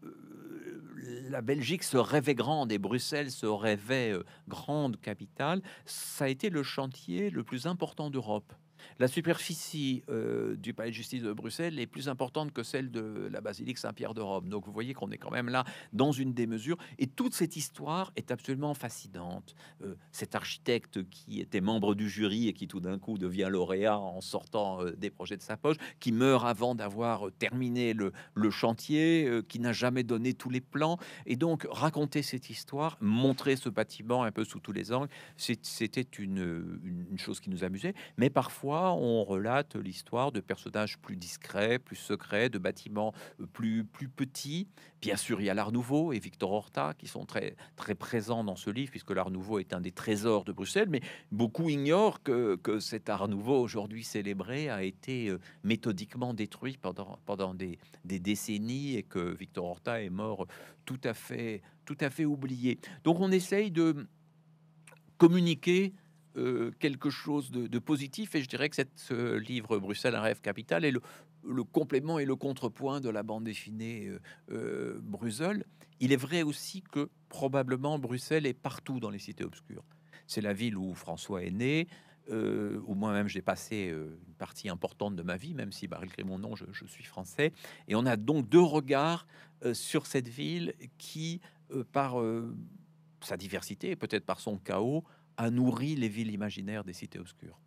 la Belgique se rêvait grande et Bruxelles se rêvait grande capitale. Ça a été le chantier le plus important d'Europe la superficie euh, du palais de justice de Bruxelles est plus importante que celle de la basilique Saint-Pierre de Rome. Donc vous voyez qu'on est quand même là dans une démesure. Et toute cette histoire est absolument fascinante. Euh, cet architecte qui était membre du jury et qui tout d'un coup devient lauréat en sortant euh, des projets de sa poche, qui meurt avant d'avoir terminé le, le chantier, qui n'a jamais donné tous les plans. Et donc raconter cette histoire, montrer ce bâtiment un peu sous tous les angles, c'était une, une chose qui nous amusait. Mais parfois, on relate l'histoire de personnages plus discrets, plus secrets, de bâtiments euh, plus, plus petits. Bien sûr, il y a l'Art Nouveau et Victor Horta qui sont très, très présents dans ce livre, puisque l'Art Nouveau est un des trésors de Bruxelles, mais beaucoup ignorent que, cet Art Nouveau aujourd'hui célébré a été euh, méthodiquement détruit pendant, pendant des, décennies et que Victor Horta est mort tout à fait, tout à fait oublié. Donc on essaye de communiquer euh, quelque chose de, positif. Et je dirais que ce livre Bruxelles, un rêve capital est le, complément et le contrepoint de la bande dessinée euh, euh, Bruxelles. Il est vrai aussi que probablement Bruxelles est partout dans les cités obscures. C'est la ville où François est né. où moi-même j'ai passé une partie importante de ma vie, même si malgré mon nom je, je, suis français. Et on a donc deux regards sur cette ville qui, par sa diversité et peut-être par son chaos, a nourri les villes imaginaires des cités obscures.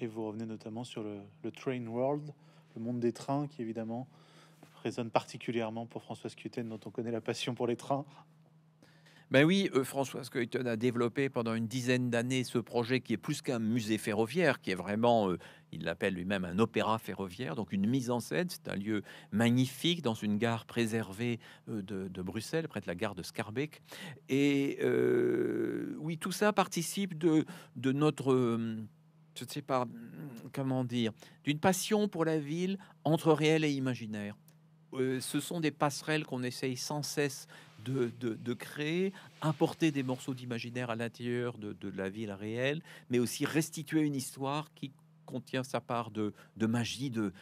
Et vous revenez notamment sur le, Train World, le monde des trains, qui évidemment résonne particulièrement pour Françoise Cuten, dont on connaît la passion pour les trains. Ben oui, euh, François Coyton a développé pendant une dizaine d'années ce projet qui est plus qu'un musée ferroviaire, qui est vraiment, euh, il l'appelle lui-même un opéra ferroviaire, donc une mise en scène. C'est un lieu magnifique dans une gare préservée euh, de, Bruxelles, près de la gare de Scarbeck. Et oui, tout ça participe de, notre je ne sais pas comment dire, d'une passion pour la ville entre réel et imaginaire. ce sont des passerelles qu'on essaye sans cesse de, créer, importer des morceaux d'imaginaire à l'intérieur de, la ville réelle, mais aussi restituer une histoire qui contient sa part de, magie, de,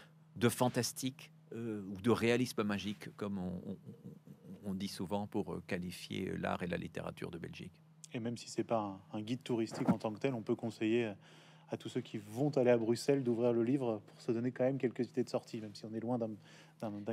fantastique euh, ou de réalisme magique, comme on, dit souvent pour euh, qualifier l'art et la littérature de Belgique. Et même si ce n'est pas un guide touristique en tant que tel, on peut conseiller à tous ceux qui vont aller à Bruxelles d'ouvrir le livre pour se donner quand même quelques idées de sortie, même si on est loin d'un.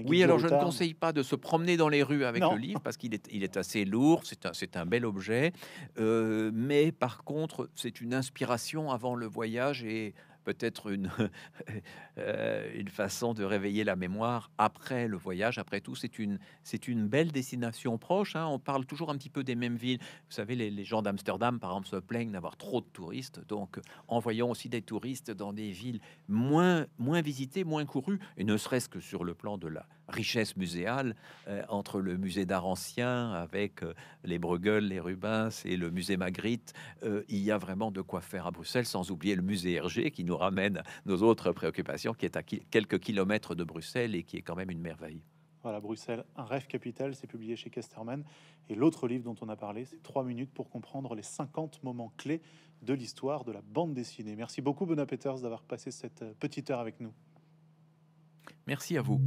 Oui, alors je ne conseille pas de se promener dans les rues avec le livre parce qu'il est, assez lourd, c'est un, bel objet, euh, mais par contre, c'est une inspiration avant le voyage et peut-être une, euh, une façon de réveiller la mémoire après le voyage. Après tout, c'est une, c'est une belle destination proche. Hein. On parle toujours un petit peu des mêmes villes. Vous savez, les, gens d'Amsterdam, par exemple, se plaignent d'avoir trop de touristes. Donc, envoyons aussi des touristes dans des villes moins, moins visitées, moins courues, et ne serait-ce que sur le plan de la, richesse muséale euh, entre le musée d'art ancien avec euh, les Bruegel, les Rubens et le musée Magritte. Euh, il y a vraiment de quoi faire à Bruxelles, sans oublier le musée Hergé qui nous ramène nos autres préoccupations, qui est à quelques kilomètres de Bruxelles et qui est quand même une merveille. Voilà, Bruxelles, un rêve capital, c'est publié chez Kesterman Et l'autre livre dont on a parlé, c'est 3 minutes pour comprendre les 50 moments clés de l'histoire de la bande dessinée. Merci beaucoup, Benoît Peters, d'avoir passé cette petite heure avec nous. Merci à vous.